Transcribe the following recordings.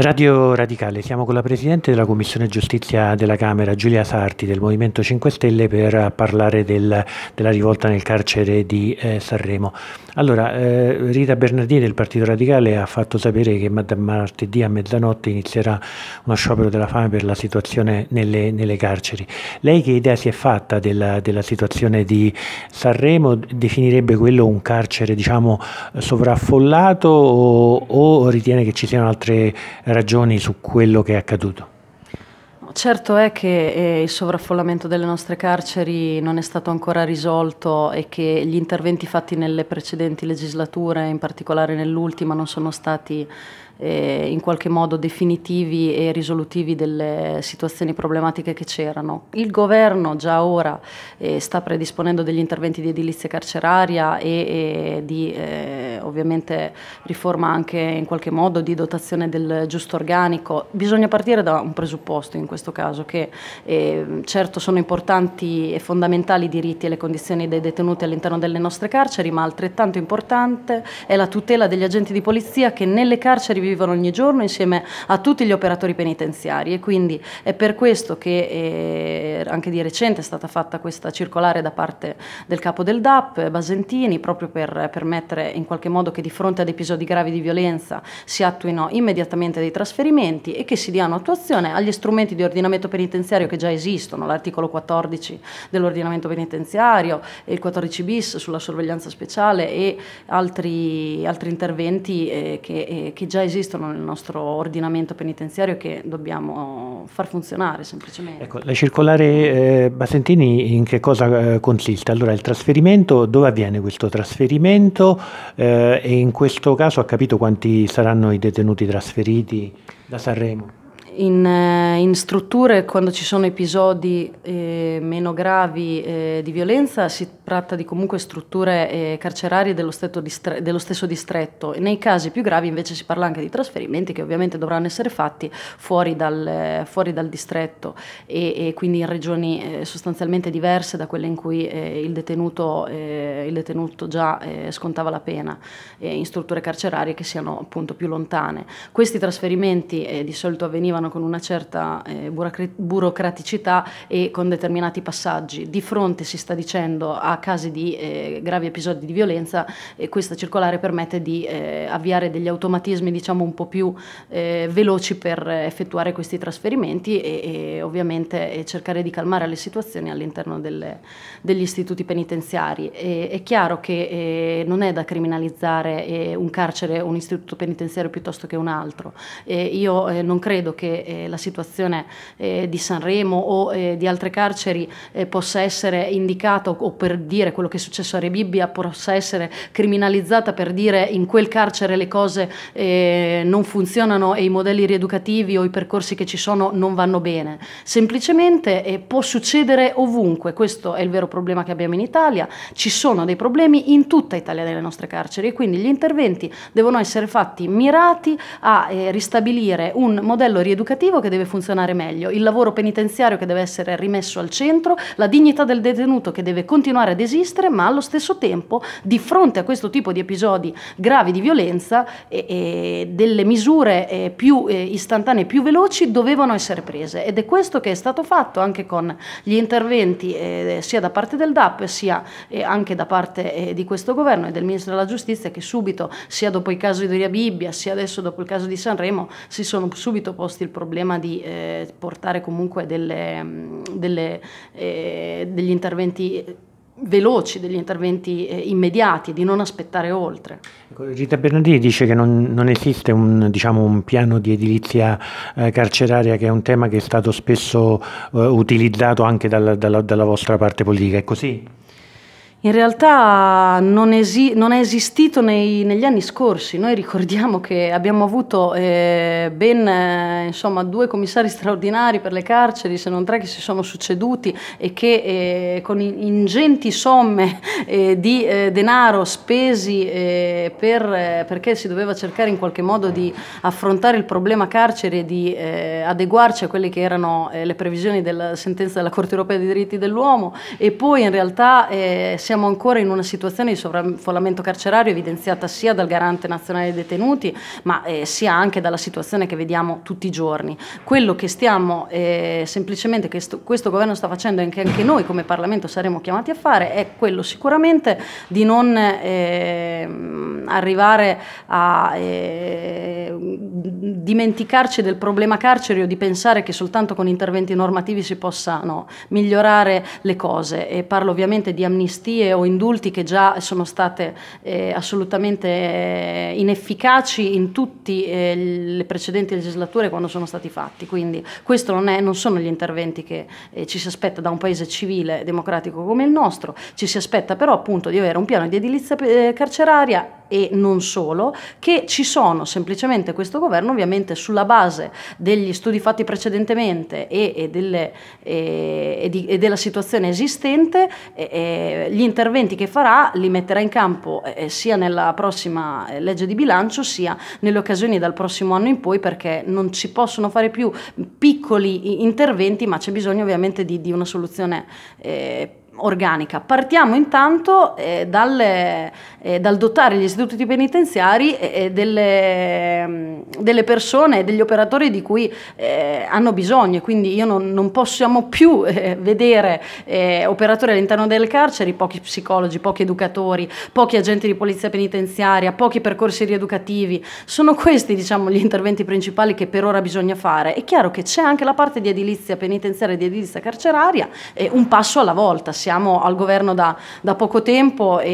Radio Radicale, siamo con la Presidente della Commissione Giustizia della Camera, Giulia Sarti del Movimento 5 Stelle per parlare del, della rivolta nel carcere di eh, Sanremo. Allora, eh, Rita Bernardini del Partito Radicale ha fatto sapere che martedì a mezzanotte inizierà uno sciopero della fame per la situazione nelle, nelle carceri. Lei che idea si è fatta della, della, situazione di Sanremo? Definirebbe quello un carcere diciamo, sovraffollato o, o ritiene che ci siano altre ragioni su quello che è accaduto. Certo è che eh, il sovraffollamento delle nostre carceri non è stato ancora risolto e che gli interventi fatti nelle precedenti legislature, in particolare nell'ultima, non sono stati eh, in qualche modo definitivi e risolutivi delle situazioni problematiche che c'erano. Il governo già ora eh, sta predisponendo degli interventi di edilizia carceraria e, e eh, di eh, ovviamente riforma anche in qualche modo di dotazione del giusto organico. Bisogna partire da un presupposto in questo caso che eh, certo sono importanti e fondamentali i diritti e le condizioni dei detenuti all'interno delle nostre carceri, ma altrettanto importante è la tutela degli agenti di polizia che nelle carceri vivono ogni giorno insieme a tutti gli operatori penitenziari e quindi è per questo che eh, anche di recente è stata fatta questa circolare da parte del capo del DAP, Basentini, proprio per permettere in qualche modo modo che di fronte ad episodi gravi di violenza si attuino immediatamente dei trasferimenti e che si diano attuazione agli strumenti di ordinamento penitenziario che già esistono, l'articolo 14 dell'ordinamento penitenziario, il 14 bis sulla sorveglianza speciale e altri, altri interventi eh, che, eh, che già esistono nel nostro ordinamento penitenziario che dobbiamo far funzionare semplicemente. Ecco, la circolare eh, Basentini in che cosa eh, consiste? Allora il trasferimento, dove avviene questo trasferimento? Eh, eh, e in questo caso ha capito quanti saranno i detenuti trasferiti da Sanremo? In, eh, in, strutture, quando ci sono episodi eh, meno gravi eh, di violenza, si tratta di comunque strutture eh, carcerarie dello, distre- dello, stesso distretto. Nei casi più gravi invece si parla anche di trasferimenti che ovviamente dovranno essere fatti fuori dal, fuori dal distretto e, e, quindi in regioni eh, sostanzialmente diverse da quelle in cui eh, il detenuto, il, detenuto, già scontava la pena, in strutture carcerarie che siano appunto più lontane. Questi trasferimenti di solito avvenivano funzionano con una certa eh, burocraticità e con determinati passaggi. Di fronte, si sta dicendo, a casi di eh, gravi episodi di violenza, eh, questa circolare permette di eh, avviare degli automatismi diciamo, un po' più eh, veloci per effettuare questi trasferimenti e, e ovviamente cercare di calmare le situazioni all'interno degli istituti penitenziari. E, è chiaro che eh, non è da criminalizzare un carcere, un istituto penitenziario piuttosto che un altro. io non credo che eh, la situazione eh, di Sanremo o eh, di altre carceri eh, possa essere indicata o per dire quello che è successo a Rebibbia possa essere criminalizzata per dire in quel carcere le cose eh, non funzionano e i modelli rieducativi o i percorsi che ci sono non vanno bene. Semplicemente eh, può succedere ovunque, questo è il vero problema che abbiamo in Italia, ci sono dei problemi in tutta Italia nelle nostre carceri e quindi gli interventi devono essere fatti mirati a ristabilire un modello rieducativo educativo che deve funzionare meglio, il lavoro penitenziario che deve essere rimesso al centro, la dignità del detenuto che deve continuare ad esistere, ma allo stesso tempo di fronte a questo tipo di episodi gravi di violenza e, e delle misure eh, più eh, istantanee, più veloci dovevano essere prese ed è questo che è stato fatto anche con gli interventi eh, sia da parte del DAP sia eh, anche da parte eh, di questo governo e del Ministro della Giustizia che subito sia dopo il caso di Ria Bibbia sia adesso dopo il caso di Sanremo si sono subito posti il il problema di eh, portare comunque delle, mm, delle, eh, degli interventi eh, veloci, degli interventi eh, immediati, di non aspettare oltre. Rita ecco, Bernardini dice che non, non esiste un, diciamo, un, piano di edilizia eh, carceraria che è un tema che è stato spesso eh, utilizzato anche dalla, dalla, dalla vostra parte politica, è così? in realtà non, esi- non è esistito nei, negli anni scorsi. Noi ricordiamo che abbiamo avuto eh, ben eh, insomma, due commissari straordinari per le carceri, se non tre, che si sono succeduti e che eh, con ingenti somme eh, di eh, denaro spesi eh, per, perché si doveva cercare in qualche modo di affrontare il problema carceri e di adeguarci a quelle che erano le previsioni della sentenza della Corte europea dei diritti dell'uomo e poi in realtà si siamo ancora in una situazione di sovraffollamento carcerario evidenziata sia dal garante nazionale dei detenuti, ma eh, sia anche dalla situazione che vediamo tutti i giorni. Quello che stiamo eh, semplicemente, che sto, questo governo sta facendo e che anche noi come Parlamento saremo chiamati a fare, è quello sicuramente di non eh, arrivare a ehm, dimenticarci del problema carcere o di pensare che soltanto con interventi normativi si possano migliorare le cose. E parlo ovviamente di amnistia eutansie o indulti che già sono state eh, assolutamente eh, inefficaci in tutte eh, le precedenti legislature quando sono stati fatti. Quindi questi non, non, sono gli interventi che eh, ci si aspetta da un paese civile e democratico come il nostro, ci si aspetta però appunto di avere un piano di edilizia eh, carceraria e non solo, che ci sono semplicemente questo governo ovviamente sulla base degli studi fatti precedentemente e, e, delle, e, e di, della situazione esistente, gli interventi che farà li metterà in campo eh, eh, sia nella prossima eh, legge di bilancio sia nelle occasioni dal prossimo anno in poi perché non ci possono fare più piccoli interventi ma c'è bisogno ovviamente di, di una soluzione eh, organica. Partiamo intanto eh, dal, eh, dal, dotare gli istituti penitenziari eh, eh delle, mm, delle, persone, degli operatori di cui eh, hanno bisogno, quindi io non, non possiamo più eh, vedere operatori all'interno delle carceri, pochi psicologi, pochi educatori, pochi agenti di polizia penitenziaria, pochi percorsi rieducativi. Sono questi diciamo, gli interventi principali che per ora bisogna fare. È chiaro che c'è anche la parte di edilizia penitenziaria e di edilizia carceraria, un passo alla volta. Si siamo al governo da, da poco tempo e,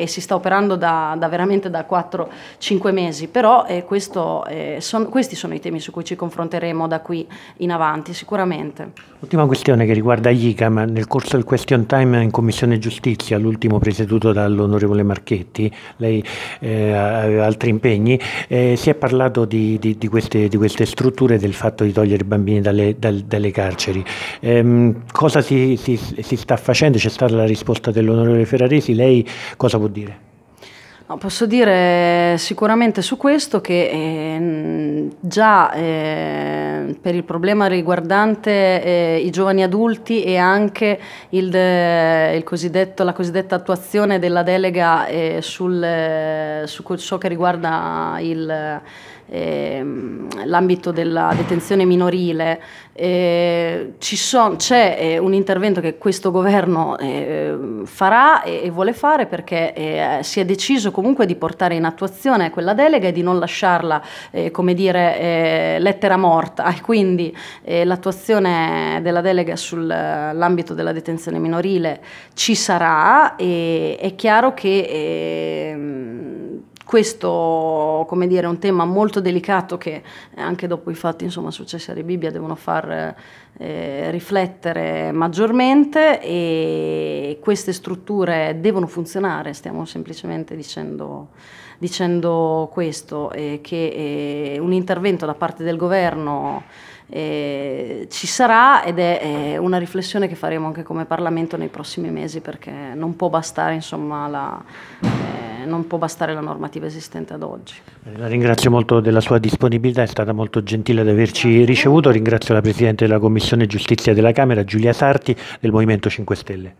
e, e, si sta operando da, da veramente da 4-5 mesi, però eh, questo, eh, son, questi sono i temi su cui ci confronteremo da qui in avanti sicuramente. Ultima questione che riguarda ICAM, nel corso del question time in Commissione Giustizia, l'ultimo presieduto dall'onorevole Marchetti, lei eh, aveva altri impegni, eh, si è parlato di, di, di, queste, di, queste, strutture del fatto di togliere i bambini dalle, dalle carceri. Ehm, cosa si, si, si sta facendo? giustamente c'è stata la risposta dell'onorevole Ferraresi, lei cosa può dire? No, posso dire eh, sicuramente su questo che eh, già eh, per il problema riguardante eh, i giovani adulti e anche il, eh, il la cosiddetta attuazione della delega eh, sul, su ciò che riguarda il Ehm, l'ambito della detenzione minorile, eh, c'è eh, un intervento che questo governo eh, farà e, vuole fare perché si è deciso comunque di portare in attuazione quella delega e di non lasciarla, come dire, lettera morta e quindi l'attuazione della delega sull'ambito della detenzione minorile ci sarà e è chiaro che ehm, questo come dire, è un tema molto delicato che eh, anche dopo i fatti insomma, successi a Bibbia devono far eh, riflettere maggiormente e queste strutture devono funzionare, stiamo semplicemente dicendo, dicendo questo, eh, che eh, un intervento da parte del governo eh, ci sarà ed è eh, una riflessione che faremo anche come Parlamento nei prossimi mesi perché non può bastare insomma, la non può bastare la normativa esistente ad oggi. La ringrazio molto della sua disponibilità, è stata molto gentile ad averci ricevuto. Ringrazio la Presidente della Commissione Giustizia della Camera, Giulia Sarti, del Movimento 5 Stelle.